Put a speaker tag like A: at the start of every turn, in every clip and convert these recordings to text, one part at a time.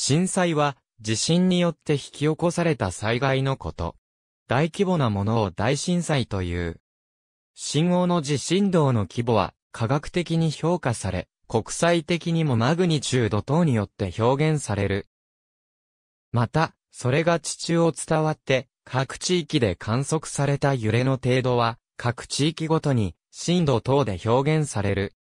A: 震災は地震によって引き起こされた災害のこと。大規模なものを大震災という。信号の地震動の規模は科学的に評価され、国際的にもマグニチュード等によって表現される。また、それが地中を伝わって、各地域で観測された揺れの程度は、各地域ごとに震度等で表現される。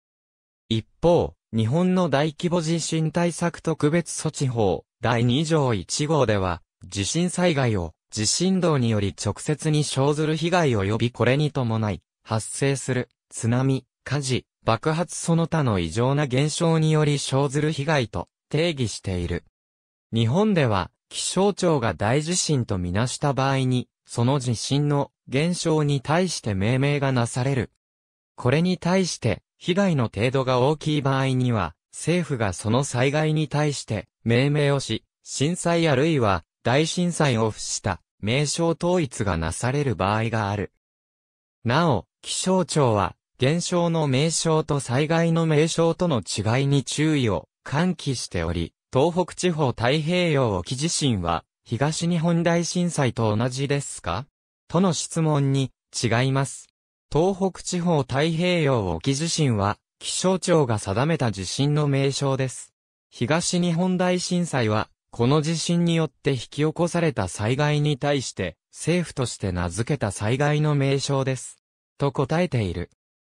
A: 一方、日本の大規模地震対策特別措置法第2条1号では、地震災害を地震動により直接に生ずる被害及びこれに伴い、発生する津波、火事、爆発その他の異常な現象により生ずる被害と定義している。日本では気象庁が大地震とみなした場合に、その地震の現象に対して命名がなされる。これに対して被害の程度が大きい場合には、政府がその災害に対して命名をし、震災あるいは大震災を付した名称統一がなされる場合がある。なお、気象庁は、現象の名称と災害の名称との違いに注意を喚起しており、東北地方太平洋沖地震は、東日本大震災と同じですかとの質問に、違います。東北地方太平洋沖地震は、気象庁が定めた地震の名称です。東日本大震災は、この地震によって引き起こされた災害に対して、政府として名付けた災害の名称です。と答えている。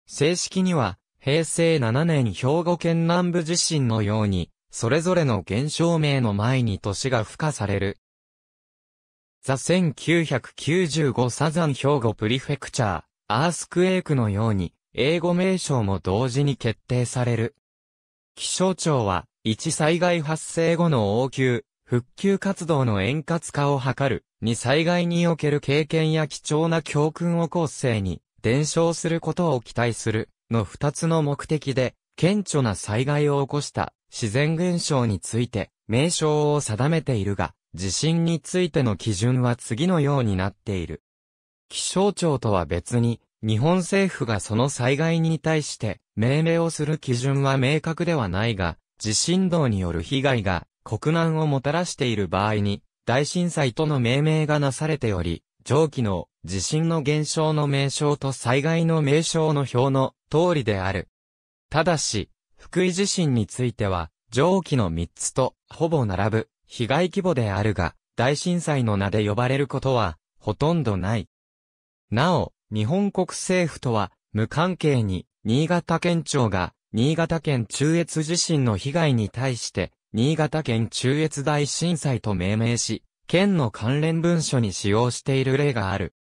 A: 正式には、平成7年兵庫県南部地震のように、それぞれの現象名の前に年が付加される。ザ1995サザン兵庫プリフェクチャーアースクエイクのように、英語名称も同時に決定される。気象庁は、1災害発生後の応急、復旧活動の円滑化を図る、2災害における経験や貴重な教訓を後世に伝承することを期待する、の2つの目的で、顕著な災害を起こした自然現象について名称を定めているが、地震についての基準は次のようになっている。気象庁とは別に、日本政府がその災害に対して命名をする基準は明確ではないが、地震動による被害が国難をもたらしている場合に、大震災との命名がなされており、上記の地震の現象の名称と災害の名称の表の通りである。ただし、福井地震については、上記の3つとほぼ並ぶ被害規模であるが、大震災の名で呼ばれることはほとんどない。なお、日本国政府とは無関係に、新潟県庁が、新潟県中越地震の被害に対して、新潟県中越大震災と命名し、県の関連文書に使用している例がある。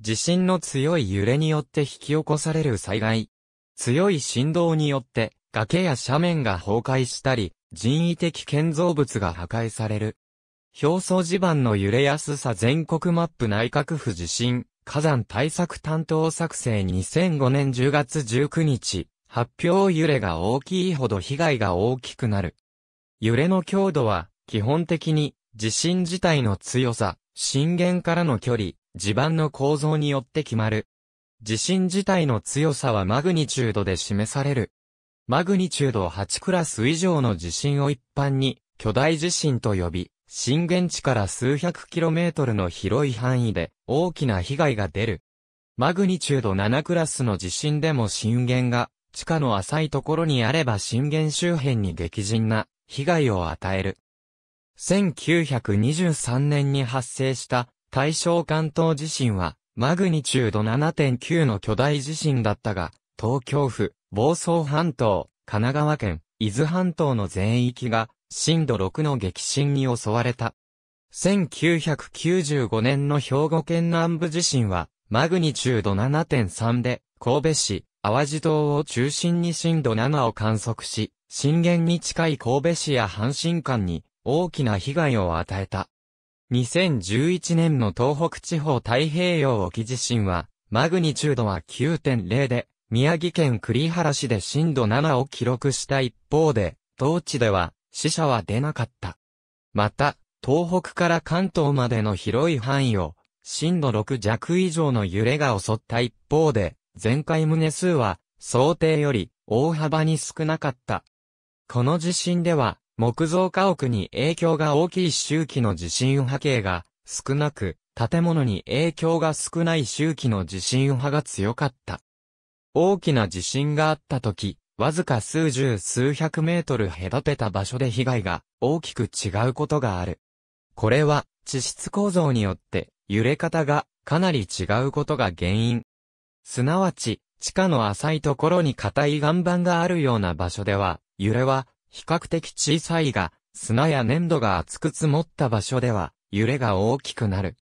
A: 地震の強い揺れによって引き起こされる災害。強い振動によって、崖や斜面が崩壊したり、人為的建造物が破壊される。表層地盤の揺れやすさ全国マップ内閣府地震火山対策担当作成2005年10月19日、発表揺れが大きいほど被害が大きくなる。揺れの強度は、基本的に、地震自体の強さ、震源からの距離、地盤の構造によって決まる。地震自体の強さはマグニチュードで示される。マグニチュード8クラス以上の地震を一般に巨大地震と呼び、震源地から数百キロメートルの広い範囲で大きな被害が出る。マグニチュード7クラスの地震でも震源が地下の浅いところにあれば震源周辺に激甚な被害を与える。1923年に発生した大正関東地震はマグニチュード7.9の巨大地震だったが、東京府、房総半島、神奈川県、伊豆半島の全域が震度6の激震に襲われた。1995年の兵庫県南部地震は、マグニチュード7.3で、神戸市、淡路島を中心に震度7を観測し、震源に近い神戸市や阪神間に大きな被害を与えた。2011年の東北地方太平洋沖地震は、マグニチュードは9.0で、宮城県栗原市で震度7を記録した一方で、当地では死者は出なかった。また、東北から関東までの広い範囲を、震度6弱以上の揺れが襲った一方で、前回棟数は、想定より大幅に少なかった。この地震では、木造家屋に影響が大きい周期の地震波形が少なく、建物に影響が少ない周期の地震波が強かった。大きな地震があった時、わずか数十数百メートル隔てた場所で被害が大きく違うことがある。これは地質構造によって揺れ方がかなり違うことが原因。すなわち、地下の浅いところに硬い岩盤があるような場所では、揺れは比較的小さいが、砂や粘土が厚く積もった場所では、揺れが大きくなる。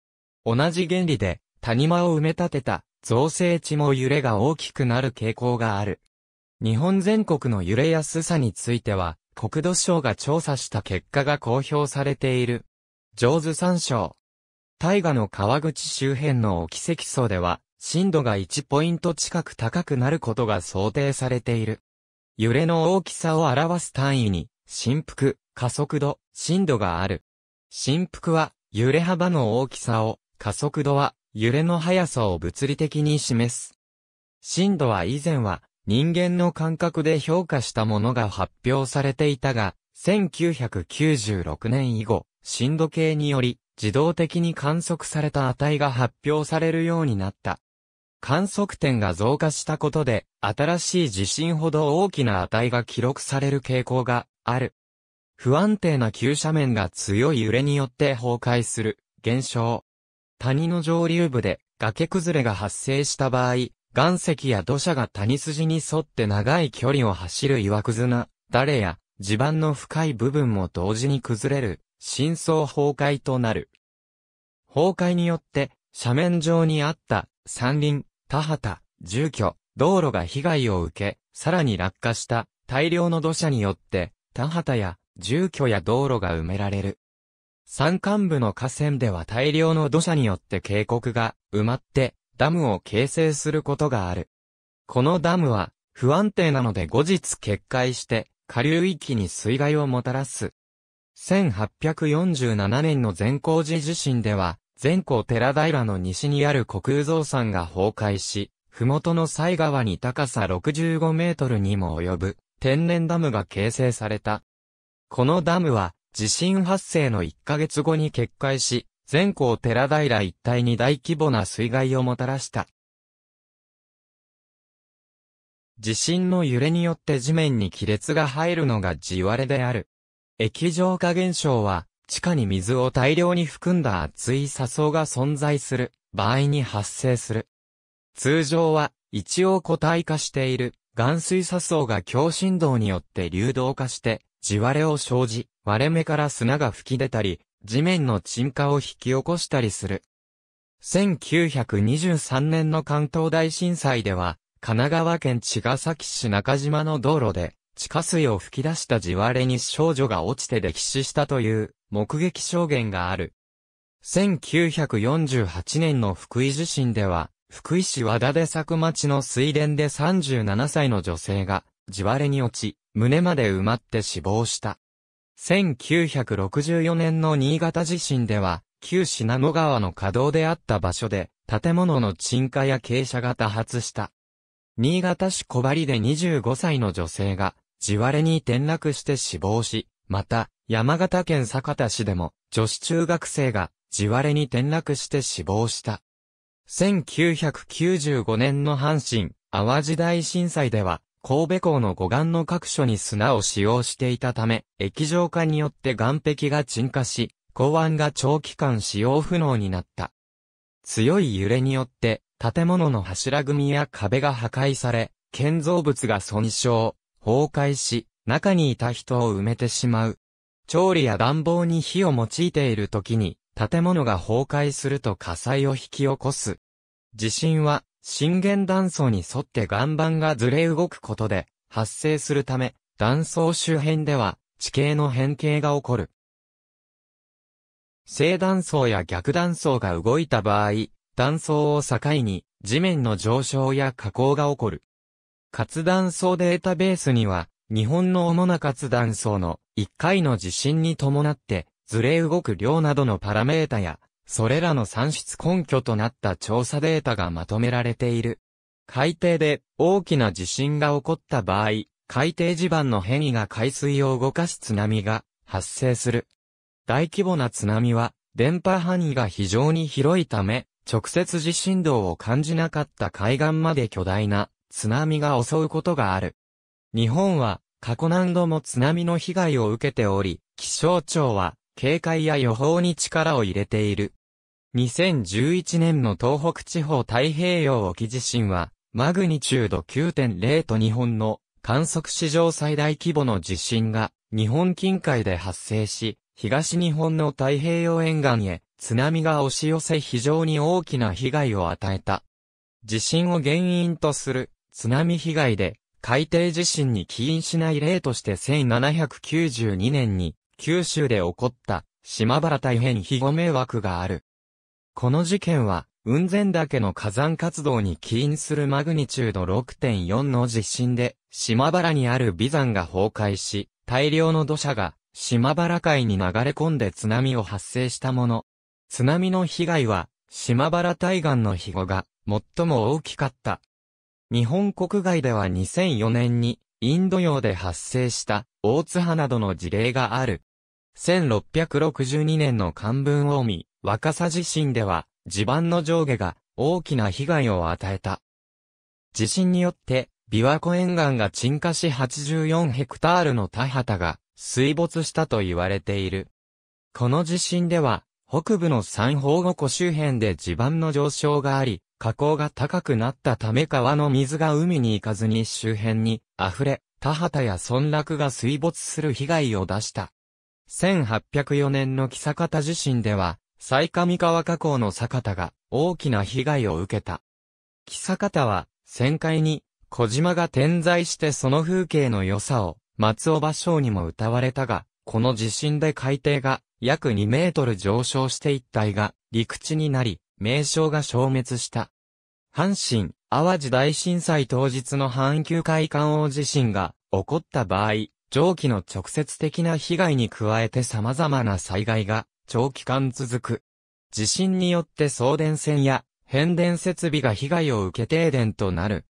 A: 同じ原理で、谷間を埋め立てた造成地も揺れが大きくなる傾向がある。日本全国の揺れやすさについては、国土省が調査した結果が公表されている。上手参照。大河の川口周辺の沖積層では、震度が1ポイント近く高くなることが想定されている。揺れの大きさを表す単位に、振幅、加速度、震度がある。振幅は、揺れ幅の大きさを、加速度は、揺れの速さを物理的に示す。震度は以前は、人間の感覚で評価したものが発表されていたが、1996年以後、震度計により自動的に観測された値が発表されるようになった。観測点が増加したことで、新しい地震ほど大きな値が記録される傾向がある。不安定な急斜面が強い揺れによって崩壊する現象。谷の上流部で崖崩れが発生した場合、岩石や土砂が谷筋に沿って長い距離を走る岩くずな、誰や、地盤の深い部分も同時に崩れる、深層崩壊となる。崩壊によって、斜面上にあった山林、田畑、住居、道路が被害を受け、さらに落下した大量の土砂によって、田畑や住居や道路が埋められる。山間部の河川では大量の土砂によって渓谷が埋まってダムを形成することがある。このダムは、不安定なので後日決壊して、下流域に水害をもたらす。1847年の善光寺地震では、善光寺平の西にある国空蔵山が崩壊し、麓の西川に高さ65メートルにも及ぶ天然ダムが形成された。このダムは地震発生の1ヶ月後に決壊し、全校寺平一帯に大規模な水害をもたらした。地震の揺れによって地面に亀裂が入るのが地割れである。液状化現象は、地下に水を大量に含んだ熱い砂層が存在する場合に発生する。通常は、一応固体化している岩水砂層が強振動によって流動化して、地割れを生じ、割れ目から砂が吹き出たり、地面の沈下を引き起こしたりする。1923年の関東大震災では、神奈川県茅ヶ崎市中島の道路で、地下水を噴き出した地割れに少女が落ちて溺死したという目撃証言がある。1948年の福井地震では、福井市和田で佐久町の水田で37歳の女性が地割れに落ち、胸まで埋まって死亡した。1964年の新潟地震では、旧品野川の河道であった場所で、建物の沈下や傾斜が多発した。新潟市小針で25歳の女性が、地割れに転落して死亡し、また、山形県酒田市でも、女子中学生が、地割れに転落して死亡した。1995年の阪神、淡路大震災では、神戸港の護岸の各所に砂を使用していたため、液状化によって岸壁が沈下し、港湾が長期間使用不能になった。強い揺れによって、建物の柱組や壁が破壊され、建造物が損傷、崩壊し、中にいた人を埋めてしまう。調理や暖房に火を用いている時に、建物が崩壊すると火災を引き起こす。地震は震源断層に沿って岩盤がずれ動くことで発生するため、断層周辺では地形の変形が起こる。正断層や逆断層が動いた場合、断層を境に地面の上昇や下降が起こる。活断層データベースには、日本の主な活断層の1回の地震に伴ってずれ動く量などのパラメータやそれらの算出根拠となった調査データがまとめられている。海底で大きな地震が起こった場合、海底地盤の変異が海水を動かし津波が発生する。大規模な津波は電波範囲が非常に広いため、直接地震動を感じなかった海岸まで巨大な津波が襲うことがある。日本は過去何度も津波の被害を受けており、気象庁は警戒や予報に力を入れている。2011年の東北地方太平洋沖地震は、マグニチュード9.0と日本の観測史上最大規模の地震が日本近海で発生し、東日本の太平洋沿岸へ津波が押し寄せ非常に大きな被害を与えた。地震を原因とする津波被害で海底地震に起因しない例として1792年に九州で起こった、島原大変非後迷惑がある。この事件は、雲仙岳の火山活動に起因するマグニチュード6.4の地震で、島原にある眉山が崩壊し、大量の土砂が、島原海に流れ込んで津波を発生したもの。津波の被害は、島原対岸の庇後が、最も大きかった。日本国外では2004年に、インド洋で発生した、大津波などの事例がある。1662年の漢文大見、若狭地震では、地盤の上下が大きな被害を与えた。地震によって、琵琶湖沿岸が沈下し84ヘクタールの田畑が水没したと言われている。この地震では、北部の三方五湖周辺で地盤の上昇があり、河口が高くなったため川の水が海に行かずに周辺に溢れ、田畑や村落が水没する被害を出した。1804年の木坂田地震では、最上川河口の坂田が大きな被害を受けた。木坂田は、旋回に、小島が点在してその風景の良さを、松尾芭蕉にも歌われたが、この地震で海底が約2メートル上昇して一体が陸地になり、名称が消滅した。阪神、淡路大震災当日の阪急海岸大地震が起こった場合、蒸気の直接的な被害に加えて様々な災害が長期間続く。地震によって送電線や変電設備が被害を受け停電となる。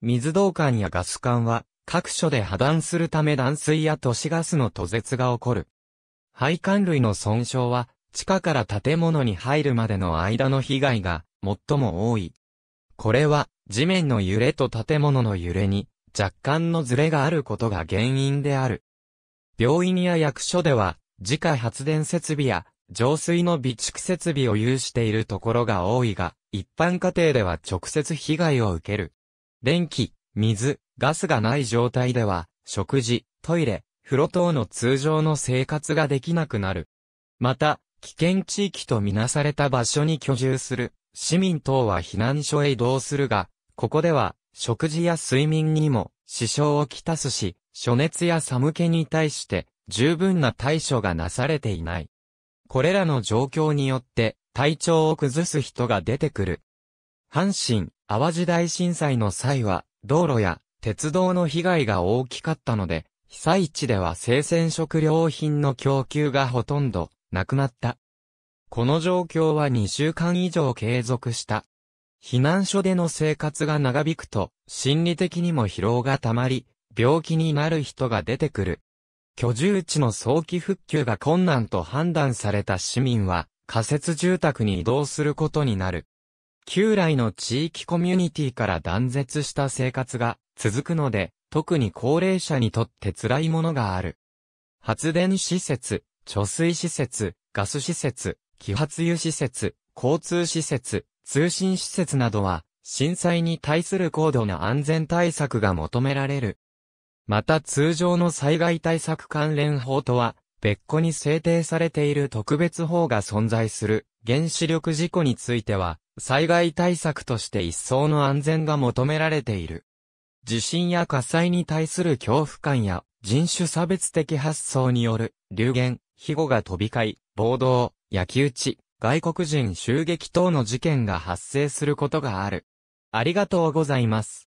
A: 水道管やガス管は各所で破断するため断水や都市ガスの途絶が起こる。配管類の損傷は地下から建物に入るまでの間の被害が最も多い。これは地面の揺れと建物の揺れに若干のズレがあることが原因である。病院や役所では、自家発電設備や浄水の備蓄設備を有しているところが多いが、一般家庭では直接被害を受ける。電気、水、ガスがない状態では、食事、トイレ、風呂等の通常の生活ができなくなる。また、危険地域とみなされた場所に居住する、市民等は避難所へ移動するが、ここでは、食事や睡眠にも支障をきたすし、暑熱や寒気に対して十分な対処がなされていない。これらの状況によって体調を崩す人が出てくる。阪神、淡路大震災の際は道路や鉄道の被害が大きかったので、被災地では生鮮食料品の供給がほとんどなくなった。この状況は2週間以上継続した。避難所での生活が長引くと、心理的にも疲労が溜まり、病気になる人が出てくる。居住地の早期復旧が困難と判断された市民は、仮設住宅に移動することになる。旧来の地域コミュニティから断絶した生活が続くので、特に高齢者にとって辛いものがある。発電施設、貯水施設、ガス施設、揮発油施設、交通施設、通信施設などは、震災に対する高度な安全対策が求められる。また通常の災害対策関連法とは、別個に制定されている特別法が存在する原子力事故については、災害対策として一層の安全が求められている。地震や火災に対する恐怖感や人種差別的発想による流言、肥後が飛び交い、暴動、焼き打ち、外国人襲撃等の事件が発生することがある。ありがとうございます。